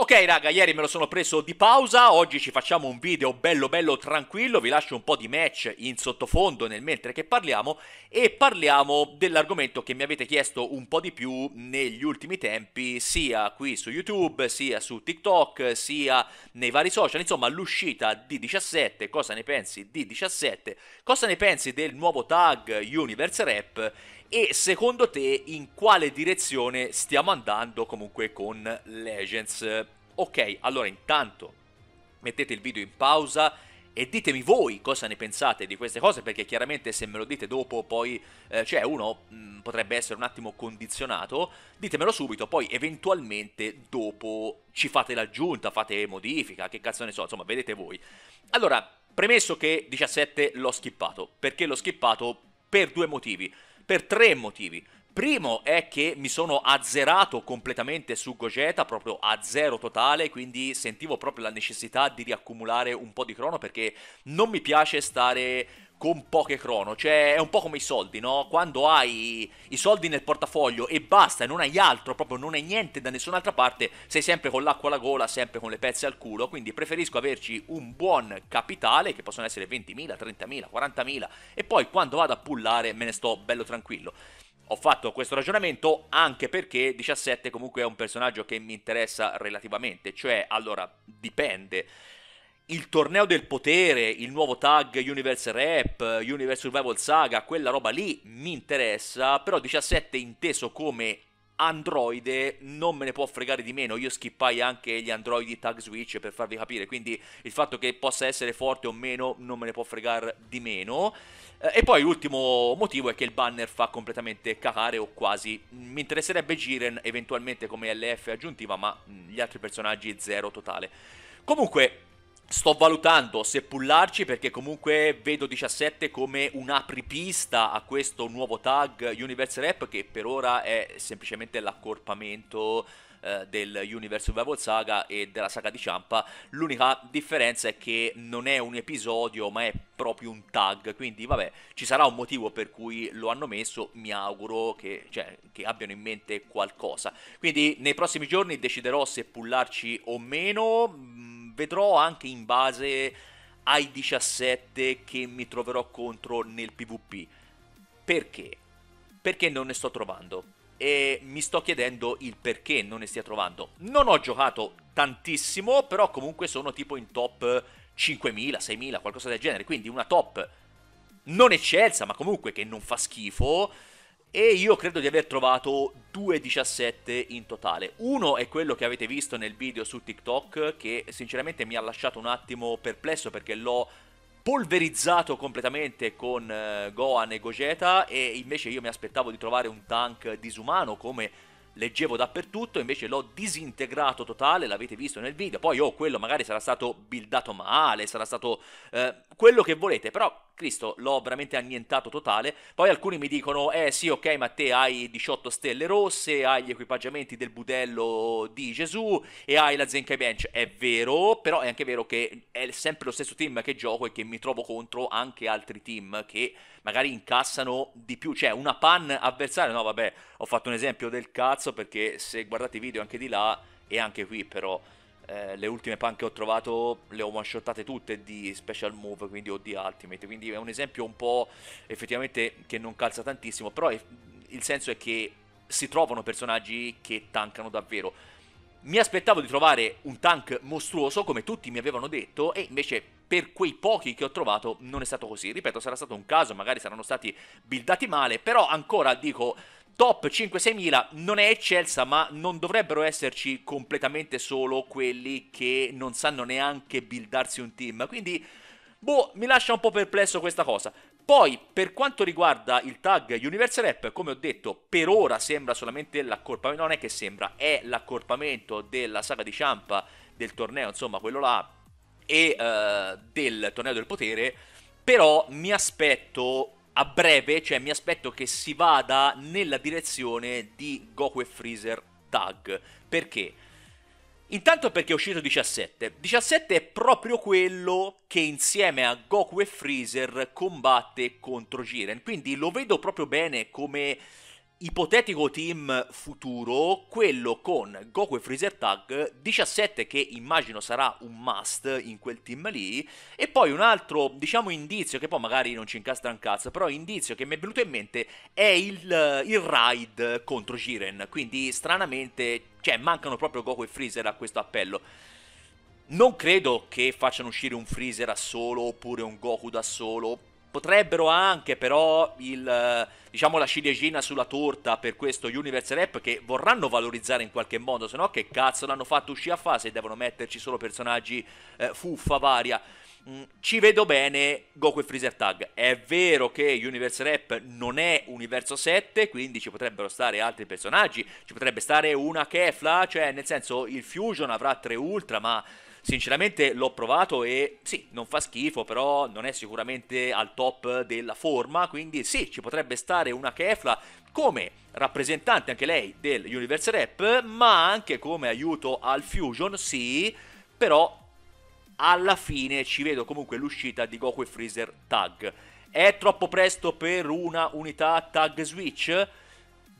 Ok raga, ieri me lo sono preso di pausa, oggi ci facciamo un video bello bello tranquillo, vi lascio un po' di match in sottofondo nel mentre che parliamo e parliamo dell'argomento che mi avete chiesto un po' di più negli ultimi tempi, sia qui su YouTube, sia su TikTok, sia nei vari social, insomma l'uscita di 17, cosa ne pensi di 17, cosa ne pensi del nuovo tag Universe Rap e secondo te in quale direzione stiamo andando comunque con Legends. Ok, allora intanto mettete il video in pausa e ditemi voi cosa ne pensate di queste cose perché chiaramente se me lo dite dopo poi eh, cioè uno mh, mm, potrebbe essere un attimo condizionato ditemelo subito poi eventualmente dopo ci fate l'aggiunta fate modifica che cazzo ne so insomma vedete voi allora premesso che 17 l'ho skippato perché l'ho skippato per due motivi per tre motivi. Primo è che mi sono azzerato completamente su Gogeta, proprio a zero totale, quindi sentivo proprio la necessità di riaccumulare un po' di crono perché non mi piace stare con poche crono, cioè è un po' come i soldi, no? Quando hai i soldi nel portafoglio e basta, e non hai altro, proprio non hai niente da nessun'altra parte, sei sempre con l'acqua alla gola, sempre con le pezze al culo, quindi preferisco averci un buon capitale, che possono essere 20.000, 30.000, 40.000, e poi quando vado a pullare me ne sto bello tranquillo. Ho fatto questo ragionamento anche perché 17 comunque è un personaggio che mi interessa relativamente, cioè allora dipende il torneo del potere, il nuovo tag Universe Rap, Universe Survival Saga, quella roba lì mi interessa, però 17 inteso come androide non me ne può fregare di meno, io skippai anche gli androidi tag switch per farvi capire, quindi il fatto che possa essere forte o meno non me ne può fregare di meno. Eh, e poi l'ultimo motivo è che il banner fa completamente cacare o quasi. Mi interesserebbe Jiren eventualmente come LF aggiuntiva, ma mm, gli altri personaggi zero totale. Comunque, Sto valutando se pullarci perché comunque vedo 17 come un'apripista a questo nuovo tag Universe Rap che per ora è semplicemente l'accorpamento eh, del Universe Survival Saga e della saga di Ciampa. L'unica differenza è che non è un episodio ma è proprio un tag, quindi vabbè ci sarà un motivo per cui lo hanno messo, mi auguro che, cioè, che abbiano in mente qualcosa. Quindi nei prossimi giorni deciderò se pullarci o meno vedrò anche in base ai 17 che mi troverò contro nel PvP. Perché? Perché non ne sto trovando. E mi sto chiedendo il perché non ne stia trovando. Non ho giocato tantissimo, però comunque sono tipo in top 5.000, 6.000, qualcosa del genere. Quindi una top non eccelsa, ma comunque che non fa schifo e io credo di aver trovato due 17 in totale. Uno è quello che avete visto nel video su TikTok che sinceramente mi ha lasciato un attimo perplesso perché l'ho polverizzato completamente con eh, Gohan e Gogeta e invece io mi aspettavo di trovare un tank disumano come leggevo dappertutto, invece l'ho disintegrato totale, l'avete visto nel video, poi oh, quello magari sarà stato buildato male, sarà stato eh, quello che volete, però Cristo l'ho veramente annientato totale, poi alcuni mi dicono eh sì ok ma te hai 18 stelle rosse, hai gli equipaggiamenti del budello di Gesù e hai la Zenkai Bench, è vero, però è anche vero che è sempre lo stesso team che gioco e che mi trovo contro anche altri team che magari incassano di più, cioè una pan avversaria, no vabbè ho fatto un esempio del cazzo, cazzo perché se guardate i video anche di là e anche qui però eh, le ultime punk che ho trovato le ho one shotate tutte di special move quindi o di ultimate quindi è un esempio un po' effettivamente che non calza tantissimo però è, il senso è che si trovano personaggi che tankano davvero mi aspettavo di trovare un tank mostruoso come tutti mi avevano detto e invece per quei pochi che ho trovato non è stato così. Ripeto, sarà stato un caso, magari saranno stati buildati male, però ancora dico top 5-6 mila non è eccelsa, ma non dovrebbero esserci completamente solo quelli che non sanno neanche buildarsi un team. Quindi, boh, mi lascia un po' perplesso questa cosa. Poi, per quanto riguarda il tag Universal App, come ho detto, per ora sembra solamente l'accorpamento, non è che sembra, è l'accorpamento della saga di Ciampa del torneo, insomma, quello là e uh, del torneo del potere, però mi aspetto a breve, cioè mi aspetto che si vada nella direzione di Goku e Freezer Tag. Perché? Intanto perché è uscito 17. 17 è proprio quello che insieme a Goku e Freezer combatte contro Jiren. Quindi lo vedo proprio bene come ipotetico team futuro, quello con Goku e Freezer Tag, 17 che immagino sarà un must in quel team lì, e poi un altro, diciamo, indizio, che poi magari non ci incastra un cazzo, però indizio che mi è venuto in mente è il, eh, il raid contro Jiren, quindi stranamente, cioè, mancano proprio Goku e Freezer a questo appello. Non credo che facciano uscire un Freezer da solo oppure un Goku da solo, potrebbero anche però il, diciamo la ciliegina sulla torta per questo Universe Rap che vorranno valorizzare in qualche modo, se no che cazzo l'hanno fatto uscire a fase e devono metterci solo personaggi eh, fuffa varia. Mm, ci vedo bene Goku e Freezer Tag. È vero che Universe Rap non è Universo 7, quindi ci potrebbero stare altri personaggi, ci potrebbe stare una Kefla, cioè nel senso il Fusion avrà tre Ultra, ma Sinceramente l'ho provato e sì, non fa schifo, però non è sicuramente al top della forma, quindi sì, ci potrebbe stare una Kefla come rappresentante anche lei del dell'Universe Rap, ma anche come aiuto al Fusion, sì, però alla fine ci vedo comunque l'uscita di Goku e Freezer Tag. È troppo presto per una unità Tag Switch?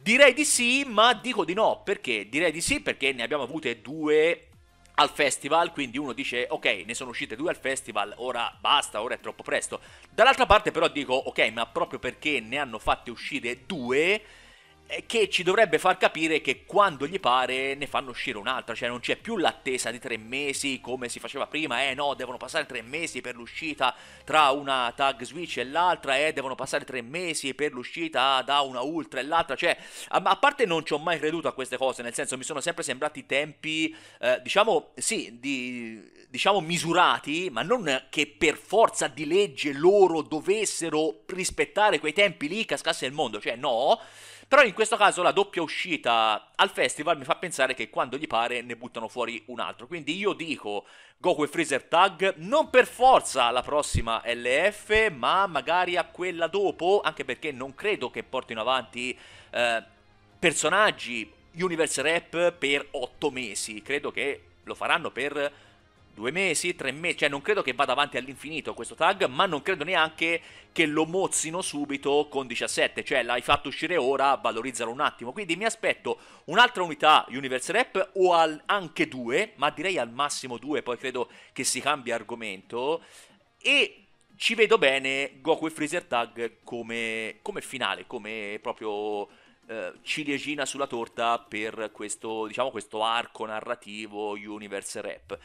Direi di sì, ma dico di no, perché? Direi di sì perché ne abbiamo avute due al festival, quindi uno dice ok, ne sono uscite due al festival, ora basta, ora è troppo presto. Dall'altra parte però dico ok, ma proprio perché ne hanno fatte uscire due eh, che ci dovrebbe far capire che quando gli pare ne fanno uscire un'altra, cioè non c'è più l'attesa di tre mesi come si faceva prima, eh no, devono passare tre mesi per l'uscita tra una tag switch e l'altra, eh devono passare tre mesi per l'uscita da una ultra e l'altra, cioè a, a parte non ci ho mai creduto a queste cose, nel senso mi sono sempre sembrati tempi, eh, diciamo, sì, di, diciamo misurati, ma non che per forza di legge loro dovessero rispettare quei tempi lì, cascasse il mondo, cioè no però in questo caso la doppia uscita al festival mi fa pensare che quando gli pare ne buttano fuori un altro. Quindi io dico Goku e Freezer Tag, non per forza alla prossima LF, ma magari a quella dopo, anche perché non credo che portino avanti eh, personaggi Universe Rap per otto mesi. Credo che lo faranno per due mesi, tre mesi, cioè non credo che vada avanti all'infinito questo tag, ma non credo neanche che lo mozzino subito con 17, cioè l'hai fatto uscire ora, valorizzalo un attimo, quindi mi aspetto un'altra unità Universal Rap o al, anche due, ma direi al massimo due, poi credo che si cambia argomento, e ci vedo bene Goku e Freezer Tag come, come finale, come proprio eh, ciliegina sulla torta per questo, diciamo, questo arco narrativo Universe Rap.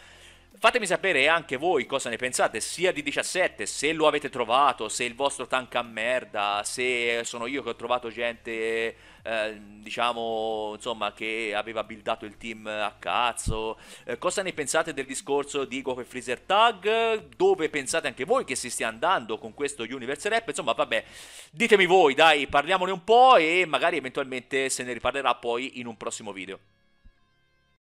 Fatemi sapere anche voi cosa ne pensate, sia di 17, se lo avete trovato, se il vostro tank a merda, se sono io che ho trovato gente, eh, diciamo, insomma, che aveva buildato il team a cazzo. Eh, cosa ne pensate del discorso di Goku e Freezer Tag? Dove pensate anche voi che si stia andando con questo Universe Rap? Insomma, vabbè, ditemi voi, dai, parliamone un po' e magari eventualmente se ne riparlerà poi in un prossimo video.